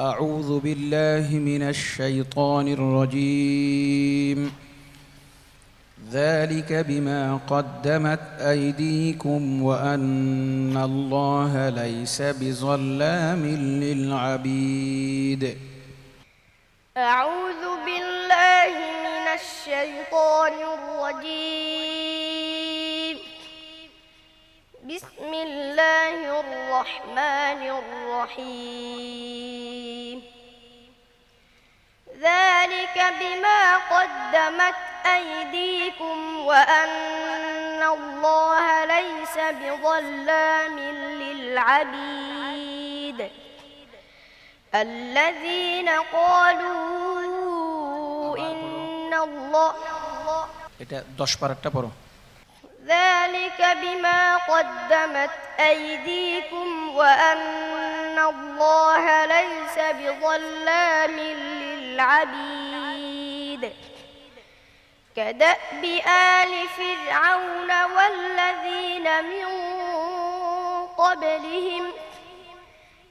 أعوذ بالله من الشيطان الرجيم ذلك بما قدمت أيديكم وأن الله ليس بظلام للعبيد أعوذ بالله من الشيطان الرجيم بسم الله الرحمن الرحيم ذلك بما قدمت أيديكم وأن الله ليس بظلام للعبيد الذين قالوا إن الله ذلك بما قدمت أيديكم وأن الله ليس بظلام للعبيد كدأب آل فرعون والذين من قبلهم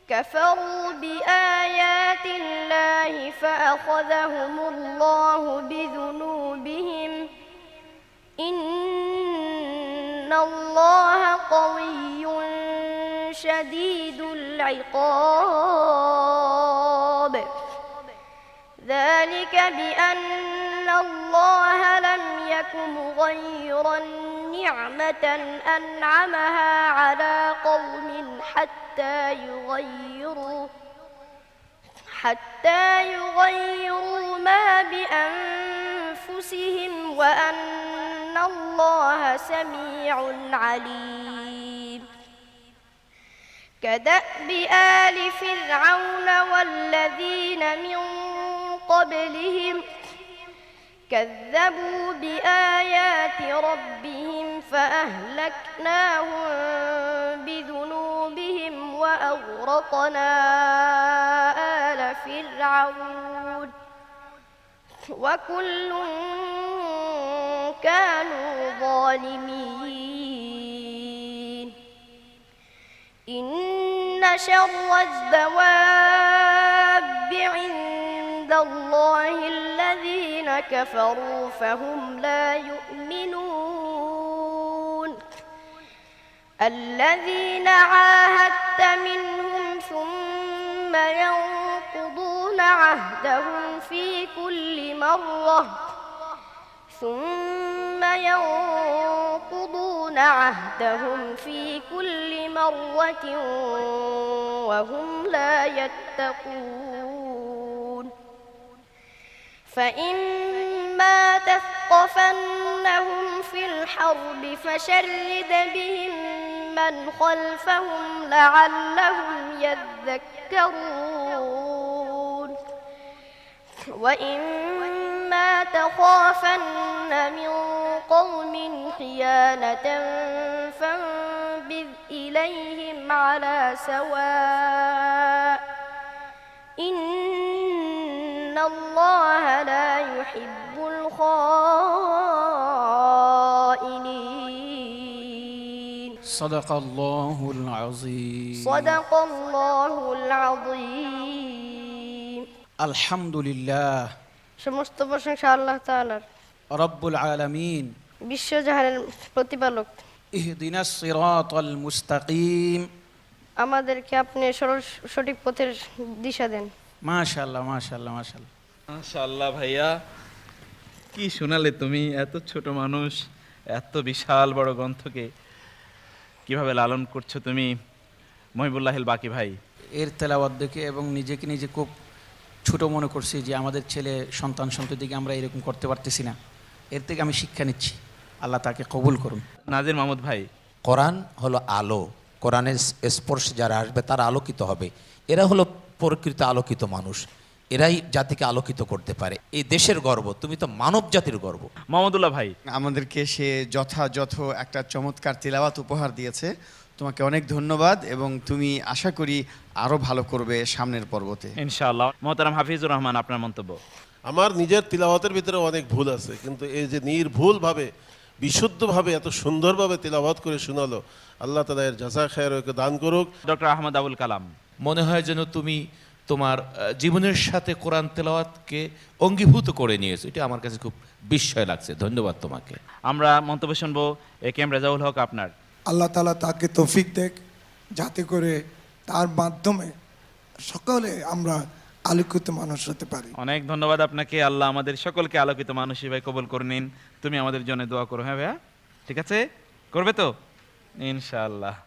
كفروا بآيات الله فأخذهم الله بذنوبهم الله قوي شديد العقاب ذلك بأن الله لم يك مغيرا نعمة أنعمها على قوم حتى يغيروا حتى يغيروا ما بأنفسهم وأن إن الله سميع عليم كدأب آل فرعون والذين من قبلهم كذبوا بآيات ربهم فأهلكناهم بذنوبهم وأغرقنا آل فرعون وكل كانوا ظالمين إن شر الدواب عند الله الذين كفروا فهم لا يؤمنون الذين عاهدت منهم ثم ينقضون عهدهم في كل مرة ثم ثم ينقضون عهدهم في كل مرة وهم لا يتقون فإما تثقفنهم في الحرب فشرد بهم من خلفهم لعلهم يذكرون وإما تخافن من قوم خيانة فانبذ إليهم على سواء إن الله لا يحب الخائنين صدق الله العظيم صدق الله العظيم الحمد لله সমস্ত প্রশংসা আল্লাহ تعالى রব্বুল আলামিন বিশ্বজাহানের প্রতিপালক ইহদিনাস সিরাতাল মুস্তাকিম আমাদেরকে আপনি সরল সঠিক পথের দিশা দেন মাশাআল্লাহ মাশাআল্লাহ মাশাআল্লাহ মাশাআল্লাহ ভাইয়া কি শোনালে তুমি এত ছোট মানুষ এত বিশাল বড় গ্রন্থকে কিভাবে লালন করছো তুমি মহিবুল্লাহিল বাকি ভাই এর তেলাওয়াত দেখে এবং নিজেকে নিজে খুব ছোট মনে করছি যে আমাদের ছেলে সন্তান সন্ততিকে আমরা এরকম করতে পারতেছি না এর থেকে আমি শিক্ষা নিচ্ছি আল্লাহ তাকে কবুল করুন নাজির মাহমুদ ভাই কোরআন হলো আলো কোরআনের স্পর্শ যারা আসবে তারা আলোকিত হবে এরা হলো প্রকৃত আলোকিত মানুষ এরাই জাতিকে আলোকিত করতে পারে এই দেশের গর্ব তুমি তো মানব জাতির গর্ব মাহমুদুল্লাহ ভাই আমাদেরকে সে যথাযথ একটা চমৎকার তিলাবাত উপহার দিয়েছে তোমাকে অনেক ধন্যবাদ এবং তুমি আশা করি আরও ভালো করবে সামনের পর্বতে ইনশাআল্লাহ মোহতারাম হাফিজুর রহমান আপনার মন্তব্য আমার নিজের তিলাওয়াতের ভিতরে অনেক ভুল আছে কিন্তু এই যে নির্ভুলভাবে বিশুদ্ধভাবে এত সুন্দরভাবে তিলাবাত করে শোনালো আল্লাহ তালা এর যাচা খায়ের ওকে দান করুক ডক্টর আহমদ আবুল কালাম মনে হয় যেন তুমি তোমার জীবনের সাথে কোরআন তেলাওয়াতকে অঙ্গীভূত করে নিয়েছো এটা আমার কাছে খুব বিস্ময় লাগছে ধন্যবাদ তোমাকে আমরা মন্তব্য শুনবো এ কে এম রেজাউল হক আপনার আল্লাহ তালা তাকে তৌফিক দেখ যাতে করে তার মাধ্যমে সকলে আমরা আলোকিত মানুষ হতে পারি অনেক ধন্যবাদ আপনাকে আল্লাহ আমাদের সকলকে আলোকিত মানুষ হিসেবে কবুল করে নিন তুমি আমাদের জন্য দোয়া করো হ্যাঁ ভাইয়া ঠিক আছে করবে তো ইনশাআল্লাহ